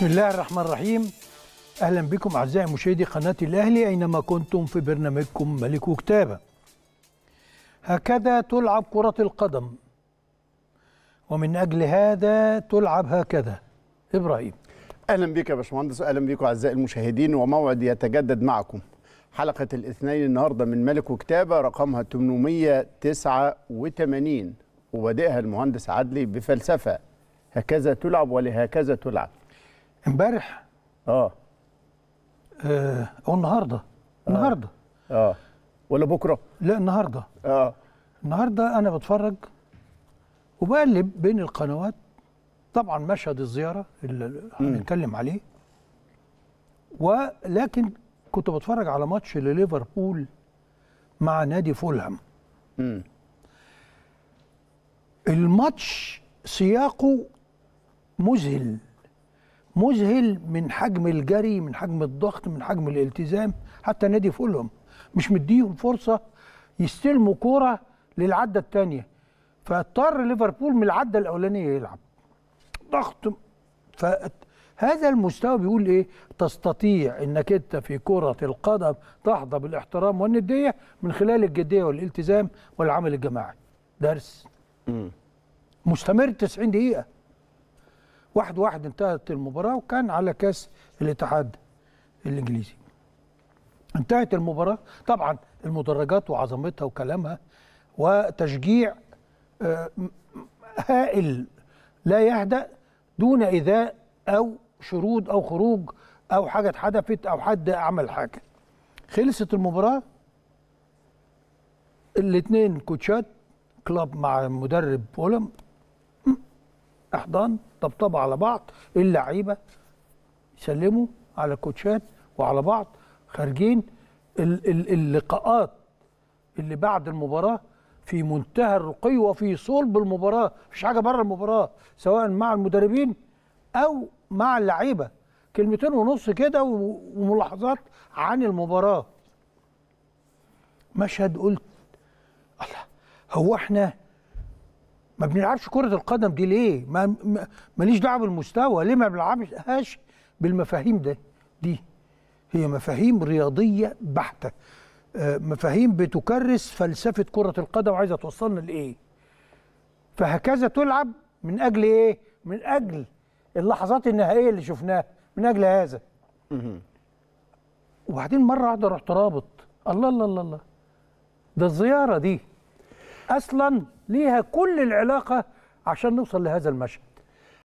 بسم الله الرحمن الرحيم أهلا بكم أعزائي مشاهدي قناة الأهلي أينما كنتم في برنامجكم ملك وكتابه هكذا تلعب كرة القدم ومن أجل هذا تلعب هكذا إبراهيم أهلا بك يا باشمهندس أهلا بكم أعزائي المشاهدين وموعد يتجدد معكم حلقة الاثنين النهاردة من ملك وكتابة رقمها 889 وبادئها المهندس عدلي بفلسفة هكذا تلعب ولهكذا تلعب امبارح آه. اه او النهارده آه. النهارده اه ولا بكره لا النهارده اه النهارده انا بتفرج وبقلب بين القنوات طبعا مشهد الزياره اللي هنتكلم عليه ولكن كنت بتفرج على ماتش لليفربول مع نادي فولهام الماتش سياقه مذهل مذهل من حجم الجري من حجم الضغط من حجم الالتزام حتى النادي فولهم مش مديهم فرصه يستلموا كوره للعده الثانيه فاضطر ليفربول من العده الاولانيه يلعب ضغط فهذا المستوى بيقول ايه تستطيع انك انت في كره القدم تحظى بالاحترام والنديه من خلال الجديه والالتزام والعمل الجماعي درس مستمر 90 دقيقه واحد واحد انتهت المباراة وكان على كاس الاتحاد الإنجليزي انتهت المباراة طبعا المدرجات وعظمتها وكلامها وتشجيع آه، هائل لا يهدأ دون إيذاء أو شرود أو خروج أو حاجة اتحدفت أو حد عمل حاجة خلصت المباراة الاثنين كوتشات كلوب مع مدرب بولم احضان طبطبه على بعض اللعيبه يسلموا على الكوتشات وعلى بعض خارجين اللقاءات اللي بعد المباراه في منتهى الرقي وفي صلب المباراه مفيش حاجه بره المباراه سواء مع المدربين او مع اللعيبه كلمتين ونص كده وملاحظات عن المباراه مشهد قلت الله هو احنا ما بنلعبش كره القدم دي ليه ما ماليش دعوه بالمستوى ليه ما بنلعبهاش بالمفاهيم ده دي هي مفاهيم رياضيه بحته آه، مفاهيم بتكرس فلسفه كره القدم وعايزه توصلنا لايه فهكذا تلعب من اجل ايه من اجل اللحظات النهائيه اللي شفناها من اجل هذا وبعدين مره واحده رحت رابط الله الله الله الله ده الزياره دي اصلا ليها كل العلاقه عشان نوصل لهذا المشهد